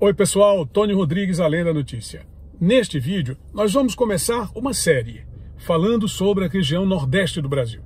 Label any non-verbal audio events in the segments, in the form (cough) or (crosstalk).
Oi pessoal, Tony Rodrigues, Além da Notícia. Neste vídeo, nós vamos começar uma série falando sobre a região nordeste do Brasil.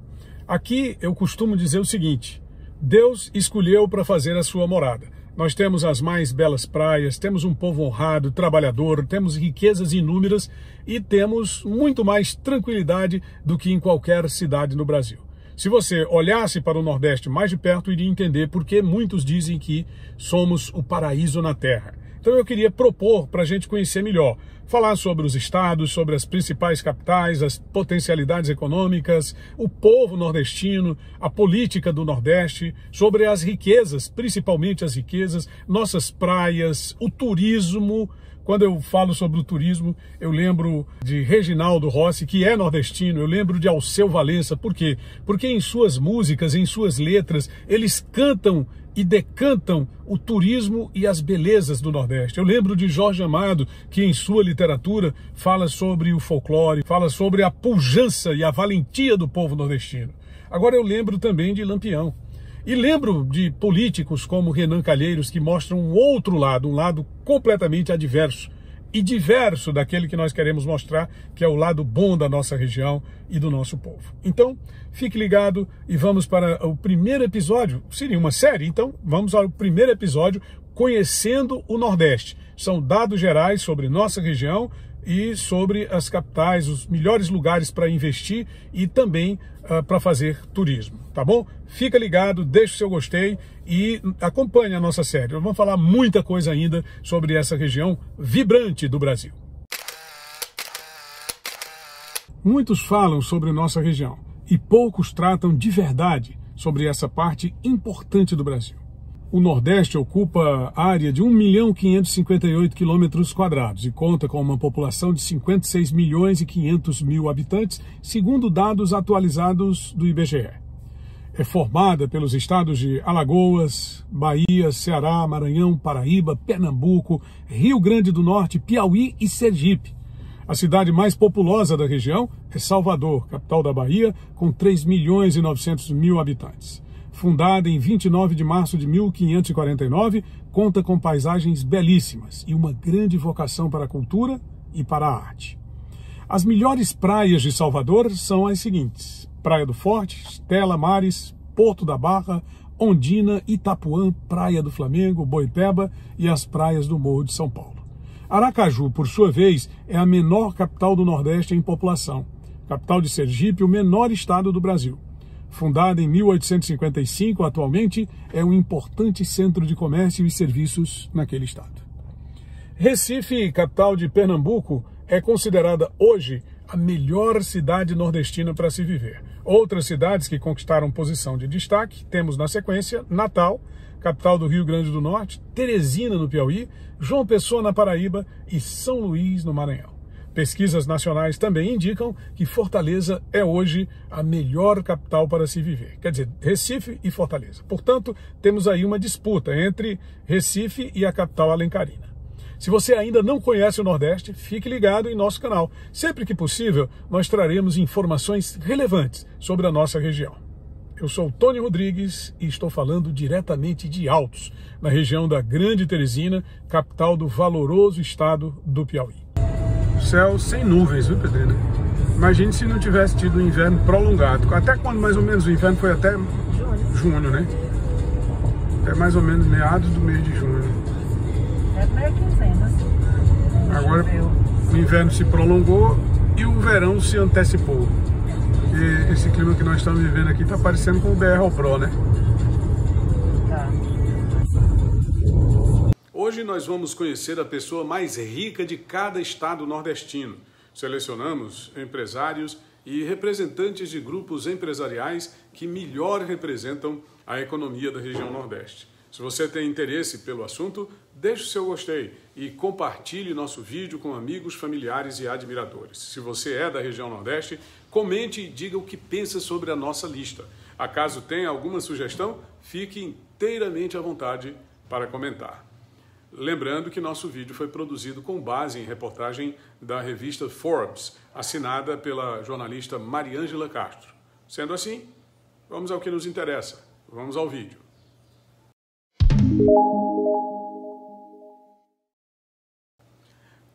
Aqui eu costumo dizer o seguinte: Deus escolheu para fazer a sua morada. Nós temos as mais belas praias, temos um povo honrado, trabalhador, temos riquezas inúmeras e temos muito mais tranquilidade do que em qualquer cidade no Brasil. Se você olhasse para o Nordeste mais de perto, iria entender por que muitos dizem que somos o paraíso na Terra. Então eu queria propor para a gente conhecer melhor, falar sobre os estados, sobre as principais capitais, as potencialidades econômicas, o povo nordestino, a política do Nordeste, sobre as riquezas, principalmente as riquezas, nossas praias, o turismo. Quando eu falo sobre o turismo, eu lembro de Reginaldo Rossi, que é nordestino, eu lembro de Alceu Valença. Por quê? Porque em suas músicas, em suas letras, eles cantam e decantam o turismo e as belezas do Nordeste. Eu lembro de Jorge Amado, que em sua literatura fala sobre o folclore, fala sobre a pujança e a valentia do povo nordestino. Agora eu lembro também de Lampião. E lembro de políticos como Renan Calheiros que mostram um outro lado, um lado completamente adverso e diverso daquele que nós queremos mostrar, que é o lado bom da nossa região e do nosso povo. Então, fique ligado e vamos para o primeiro episódio. Seria uma série, então vamos ao primeiro episódio conhecendo o Nordeste. São dados gerais sobre nossa região e sobre as capitais, os melhores lugares para investir e também uh, ah, para fazer turismo, tá bom? Fica ligado, deixa o seu gostei e acompanhe a nossa série. Nós vamos falar muita coisa ainda sobre essa região vibrante do Brasil. Muitos falam sobre nossa região e poucos tratam de verdade sobre essa parte importante do Brasil. O Nordeste ocupa área de 1 milhão 558 quilômetros quadrados e conta com uma população de 56 milhões e 500 mil habitantes, segundo dados atualizados do IBGE. É formada pelos estados de Alagoas, Bahia, Ceará, Maranhão, Paraíba, Pernambuco, Rio Grande do Norte, Piauí e Sergipe. A cidade mais populosa da região é Salvador, capital da Bahia, com 3 milhões e 900 mil habitantes. Fundada em 29 de março de 1549, conta com paisagens belíssimas e uma grande vocação para a cultura e para a arte. As melhores praias de Salvador são as seguintes: Praia do Forte, Estela Mares, Porto da Barra, Ondina, Itapuã, Praia do Flamengo, Boipeba e as praias do Morro de São Paulo. Aracaju, por sua vez, é a menor capital do Nordeste em população, capital de Sergipe, o menor estado do Brasil. Fundada em 1855, atualmente é um importante centro de comércio e serviços naquele estado. Recife, capital de Pernambuco, é considerada hoje a melhor cidade nordestina para se viver. Outras cidades que conquistaram posição de destaque temos na sequência Natal, capital do Rio Grande do Norte, Teresina, no Piauí, João Pessoa, na Paraíba e São Luís, no Maranhão. Pesquisas nacionais também indicam que Fortaleza é hoje a melhor capital para se viver. Quer dizer, Recife e Fortaleza. Portanto, temos aí uma disputa entre Recife e a capital alencarina. Se você ainda não conhece o Nordeste, fique ligado em nosso canal. Sempre que possível, nós traremos informações relevantes sobre a nossa região. Eu sou Tony Rodrigues e estou falando diretamente de Altos, na região da Grande Teresina, capital do valoroso estado do Piauí céu sem nuvens, viu, Pedrinho? Imagine se não tivesse tido um inverno prolongado. Até quando mais ou menos o inverno foi até junho, junho né? Até mais ou menos meados do mês de junho. É meio quinzena. Assim. Agora o inverno se prolongou e o verão se antecipou. E esse clima que nós estamos vivendo aqui está parecendo com o BR Pro, né? Hoje nós vamos conhecer a pessoa mais rica de cada estado nordestino. Selecionamos empresários e representantes de grupos empresariais que melhor representam a economia da região Nordeste. Se você tem interesse pelo assunto, deixe o seu gostei e compartilhe nosso vídeo com amigos, familiares e admiradores. Se você é da região Nordeste, comente e diga o que pensa sobre a nossa lista. Acaso tenha alguma sugestão, fique inteiramente à vontade para comentar. Lembrando que nosso vídeo foi produzido com base em reportagem da revista Forbes, assinada pela jornalista Mariângela Castro. Sendo assim, vamos ao que nos interessa. Vamos ao vídeo.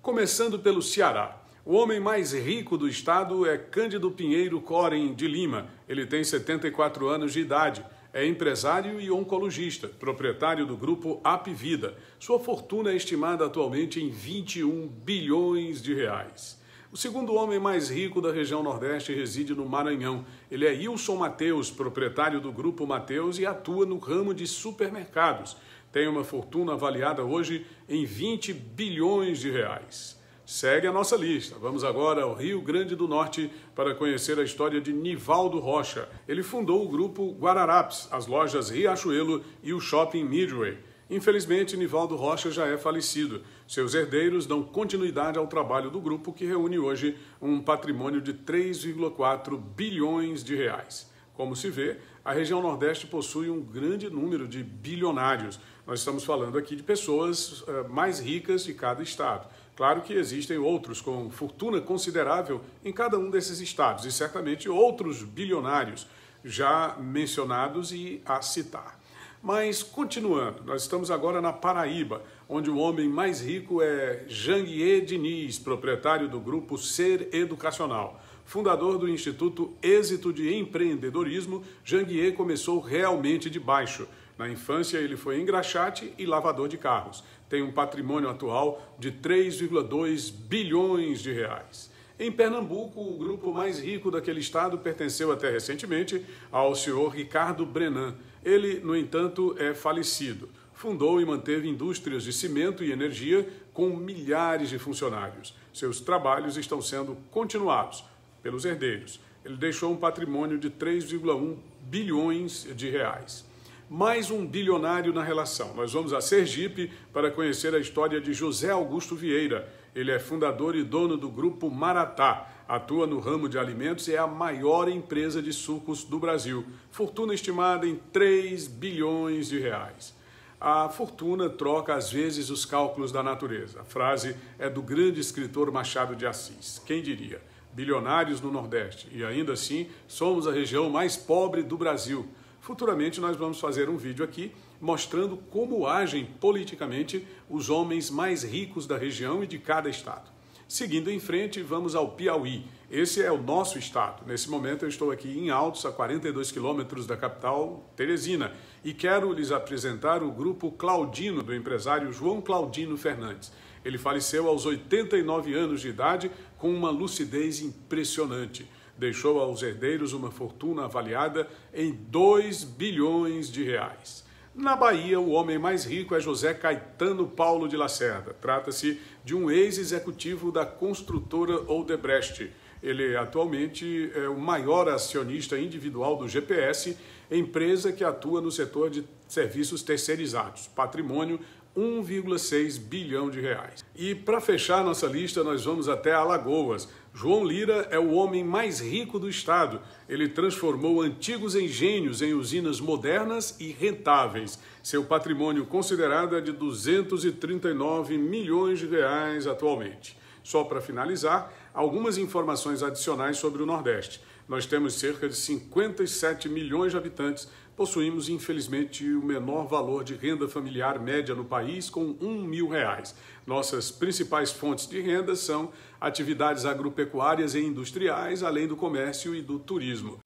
Começando pelo Ceará. O homem mais rico do estado é Cândido Pinheiro Corem, de Lima. Ele tem 74 anos de idade é empresário e oncologista, proprietário do grupo Apvida. Sua fortuna é estimada atualmente em 21 bilhões de reais. O segundo homem mais rico da região Nordeste reside no Maranhão. Ele é Wilson Mateus, proprietário do grupo Mateus e atua no ramo de supermercados. Tem uma fortuna avaliada hoje em 20 bilhões de reais. Segue a nossa lista. Vamos agora ao Rio Grande do Norte para conhecer a história de Nivaldo Rocha. Ele fundou o grupo Guararapes, as lojas Riachuelo e o shopping Midway. Infelizmente, Nivaldo Rocha já é falecido. Seus herdeiros dão continuidade ao trabalho do grupo que reúne hoje um patrimônio de 3,4 bilhões de reais. Como se vê, a região Nordeste possui um grande número de bilionários. Nós estamos falando aqui de pessoas eh, mais ricas de cada estado. Claro que existem outros com fortuna considerável em cada um desses estados e certamente outros bilionários já mencionados e a citar. Mas continuando, nós estamos agora na Paraíba, onde o homem mais rico é Janguier Diniz, proprietário do grupo Ser Educacional. Fundador do Instituto Êxito de Empreendedorismo, Janguier começou realmente de baixo. Na infância, ele foi engraxate e lavador de carros tem um patrimônio atual de 3,2 bilhões de reais. Em Pernambuco, o grupo mais rico daquele estado pertenceu até recentemente ao senhor Ricardo Brenan. Ele, no entanto, é falecido. Fundou e manteve indústrias de cimento e energia com milhares de funcionários. Seus trabalhos estão sendo continuados pelos herdeiros. Ele deixou um patrimônio de 3,1 bilhões de reais mais um bilionário na relação. Nós vamos a Sergipe para conhecer a história de José Augusto Vieira. Ele é fundador e dono do grupo Maratá. Atua no ramo de alimentos e é a maior empresa de sucos do Brasil. Fortuna estimada em 3 bilhões de reais. A fortuna troca às vezes os cálculos da natureza. A frase é do grande escritor Machado de Assis. Quem diria? Bilionários no Nordeste e ainda assim somos a região mais pobre do Brasil. Futuramente nós vamos fazer um vídeo aqui mostrando como agem politicamente os homens mais ricos da região e de cada estado. Seguindo em frente, vamos ao Piauí. Esse é o nosso estado. Nesse momento, eu estou aqui em Altos, a 42 quilômetros da capital, Teresina, e quero lhes apresentar o grupo Claudino, do empresário João Claudino Fernandes. Ele faleceu aos 89 anos de idade com uma lucidez impressionante deixou aos herdeiros uma fortuna avaliada em 2 bilhões de reais. Na Bahia, o homem mais rico é José Caetano Paulo de Lacerda. Trata-se de um ex-executivo da construtora Odebrecht. Ele atualmente é o maior acionista individual do GPS, empresa que atua no setor de serviços terceirizados, patrimônio 1,6 bilhão de reais. E para fechar nossa lista, nós vamos até Alagoas. João Lira é o homem mais rico do estado. Ele transformou antigos engenhos em usinas modernas e rentáveis. Seu patrimônio considerado é de 239 milhões de reais atualmente. Só para finalizar, algumas informações adicionais sobre o Nordeste. Nós temos cerca de 57 milhões de habitantes possuímos infelizmente o menor valor de renda familiar média no país, com um mil reais. Nossas principais fontes de renda são atividades agropecuárias e industriais, além do comércio e do turismo.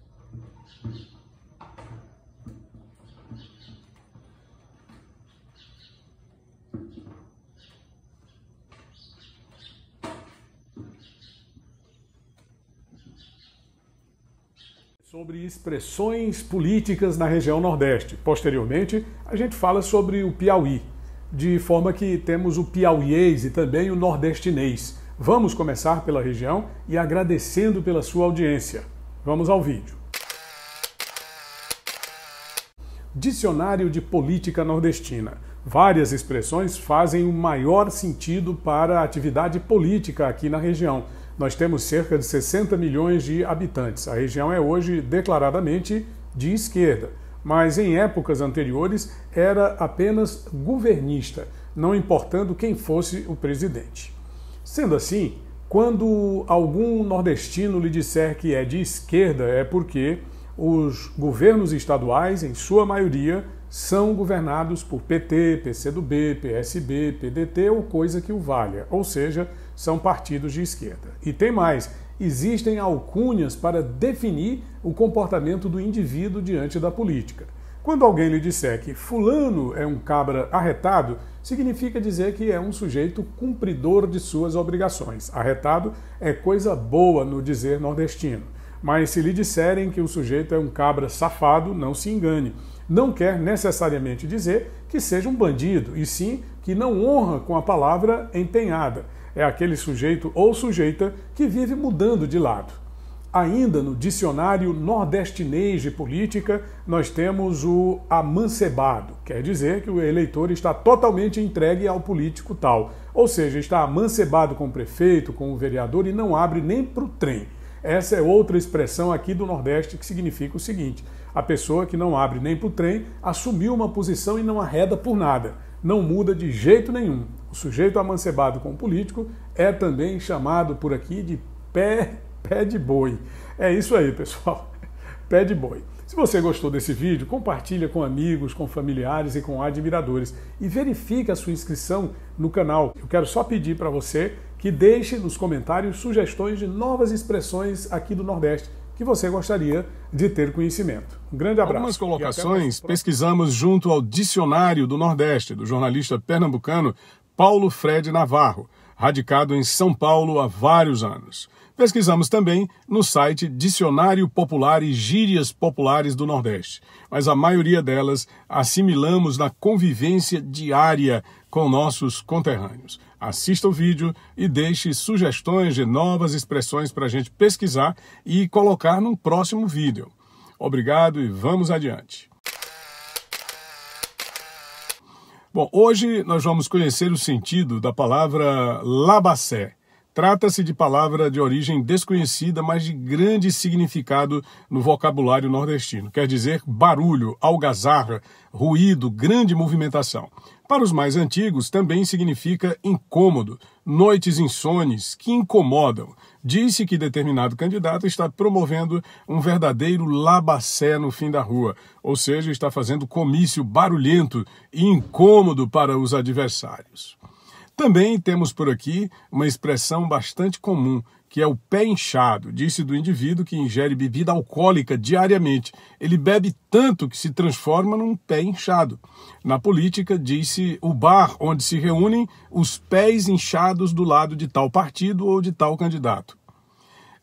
sobre expressões políticas na região Nordeste. Posteriormente, a gente fala sobre o Piauí, de forma que temos o piauiês e também o nordestinês. Vamos começar pela região e agradecendo pela sua audiência. Vamos ao vídeo. Dicionário de Política Nordestina. Várias expressões fazem o maior sentido para a atividade política aqui na região nós temos cerca de 60 milhões de habitantes. A região é hoje declaradamente de esquerda, mas em épocas anteriores era apenas governista, não importando quem fosse o presidente. Sendo assim, quando algum nordestino lhe disser que é de esquerda, é porque os governos estaduais, em sua maioria, são governados por PT, PCdoB, PSB, PDT ou coisa que o valha, ou seja, são partidos de esquerda. E tem mais: existem alcunhas para definir o comportamento do indivíduo diante da política. Quando alguém lhe disser que Fulano é um cabra arretado, significa dizer que é um sujeito cumpridor de suas obrigações. Arretado é coisa boa no dizer nordestino. Mas se lhe disserem que o sujeito é um cabra safado, não se engane. Não quer necessariamente dizer que seja um bandido, e sim que não honra com a palavra empenhada é aquele sujeito ou sujeita que vive mudando de lado. Ainda no dicionário nordestinês de política, nós temos o amancebado, quer dizer que o eleitor está totalmente entregue ao político tal, ou seja, está amancebado com o prefeito, com o vereador e não abre nem para o trem. Essa é outra expressão aqui do Nordeste que significa o seguinte: a pessoa que não abre nem para o trem assumiu uma posição e não arreda por nada não muda de jeito nenhum. O sujeito amancebado com o político é também chamado por aqui de pé, pé de boi. É isso aí, pessoal. (laughs) Pé de boi. Se você gostou desse vídeo, compartilha com amigos, com familiares e com admiradores e verifique a sua inscrição no canal. Eu quero só pedir para você que deixe nos comentários sugestões de novas expressões aqui do Nordeste que você gostaria de ter conhecimento. Um grande abraço. Algumas colocações pesquisamos junto ao Dicionário do Nordeste, do jornalista pernambucano Paulo Fred Navarro, radicado em São Paulo há vários anos. Pesquisamos também no site Dicionário Popular e Gírias Populares do Nordeste, mas a maioria delas assimilamos na convivência diária com nossos conterrâneos. Assista o vídeo e deixe sugestões de novas expressões para a gente pesquisar e colocar num próximo vídeo. Obrigado e vamos adiante. Bom, hoje nós vamos conhecer o sentido da palavra labacé Trata-se de palavra de origem desconhecida, mas de grande significado no vocabulário nordestino. Quer dizer barulho, algazarra, ruído, grande movimentação. Para os mais antigos, também significa incômodo, noites insones que incomodam. Disse que determinado candidato está promovendo um verdadeiro labacé no fim da rua, ou seja, está fazendo comício barulhento e incômodo para os adversários. Também temos por aqui uma expressão bastante comum, que é o pé inchado, disse do indivíduo que ingere bebida alcoólica diariamente. Ele bebe tanto que se transforma num pé inchado. Na política, disse o bar onde se reúnem os pés inchados do lado de tal partido ou de tal candidato.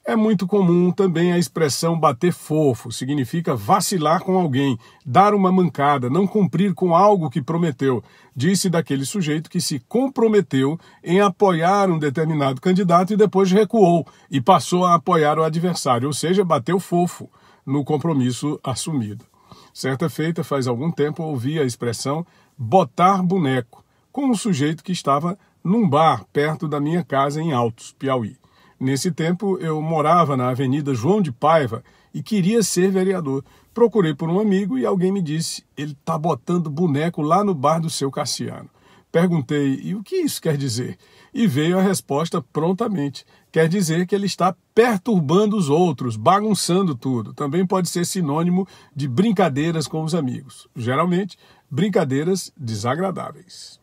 É muito comum também a expressão bater fofo, significa vacilar com alguém, dar uma mancada, não cumprir com algo que prometeu. Disse daquele sujeito que se comprometeu em apoiar um determinado candidato e depois recuou e passou a apoiar o adversário, ou seja, bateu fofo no compromisso assumido. Certa feita, faz algum tempo, ouvi a expressão botar boneco com um sujeito que estava num bar perto da minha casa em Altos, Piauí. Nesse tempo eu morava na Avenida João de Paiva e queria ser vereador. Procurei por um amigo e alguém me disse: ele está botando boneco lá no bar do seu Cassiano. Perguntei: e o que isso quer dizer? E veio a resposta prontamente: quer dizer que ele está perturbando os outros, bagunçando tudo. Também pode ser sinônimo de brincadeiras com os amigos. Geralmente, brincadeiras desagradáveis.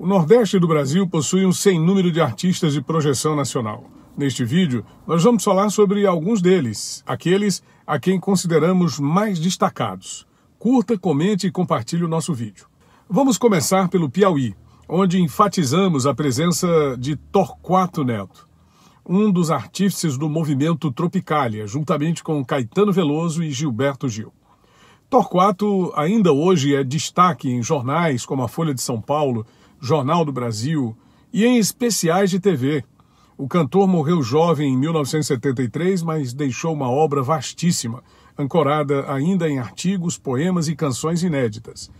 O Nordeste do Brasil possui um sem número de artistas de projeção nacional. Neste vídeo, nós vamos falar sobre alguns deles, aqueles a quem consideramos mais destacados. Curta, comente e compartilhe o nosso vídeo. Vamos começar pelo Piauí, onde enfatizamos a presença de Torquato Neto, um dos artífices do movimento Tropicália, juntamente com Caetano Veloso e Gilberto Gil. Torquato ainda hoje é destaque em jornais como a Folha de São Paulo Jornal do Brasil e em especiais de TV. O cantor morreu jovem em 1973, mas deixou uma obra vastíssima, ancorada ainda em artigos, poemas e canções inéditas.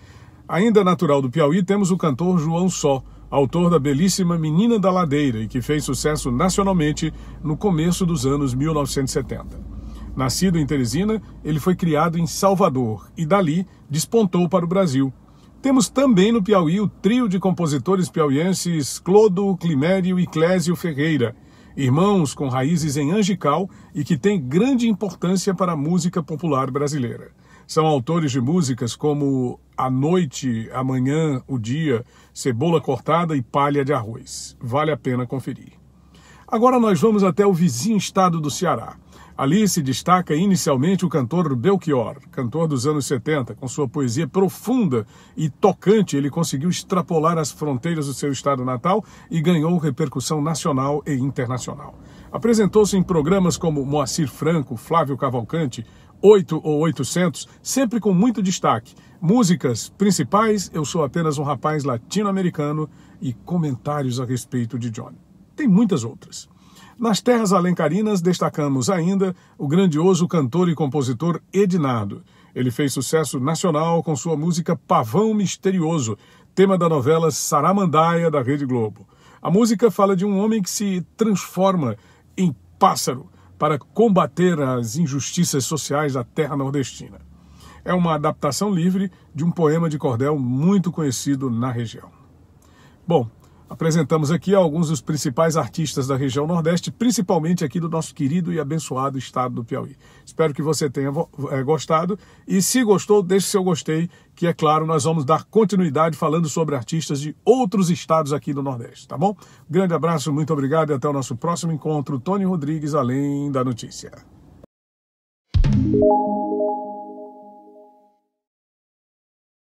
Ainda natural do Piauí, temos o cantor João Só, autor da belíssima Menina da Ladeira e que fez sucesso nacionalmente no começo dos anos 1970. Nascido em Teresina, ele foi criado em Salvador e dali despontou para o Brasil, temos também no Piauí o trio de compositores piauienses Clodo, Climério e Clésio Ferreira, irmãos com raízes em Angical e que têm grande importância para a música popular brasileira. São autores de músicas como A Noite, Amanhã, O Dia, Cebola Cortada e Palha de Arroz. Vale a pena conferir. Agora nós vamos até o vizinho estado do Ceará. Ali se destaca inicialmente o cantor Belchior, cantor dos anos 70. Com sua poesia profunda e tocante, ele conseguiu extrapolar as fronteiras do seu estado natal e ganhou repercussão nacional e internacional. Apresentou-se em programas como Moacir Franco, Flávio Cavalcante, 8 ou 800, sempre com muito destaque. Músicas principais, Eu Sou Apenas um Rapaz Latino-Americano e comentários a respeito de Johnny. Tem muitas outras. Nas terras alencarinas, destacamos ainda o grandioso cantor e compositor Edinardo Ele fez sucesso nacional com sua música Pavão Misterioso, tema da novela Saramandaia da Rede Globo. A música fala de um homem que se transforma em pássaro para combater as injustiças sociais da terra nordestina. É uma adaptação livre de um poema de cordel muito conhecido na região. Bom, Apresentamos aqui alguns dos principais artistas da região Nordeste, principalmente aqui do nosso querido e abençoado estado do Piauí. Espero que você tenha eh, gostado e se gostou, deixe seu gostei, que é claro, nós vamos dar continuidade falando sobre artistas de outros estados aqui do Nordeste, tá bom? Grande abraço, muito obrigado e até o nosso próximo encontro. Tony Rodrigues, além da notícia.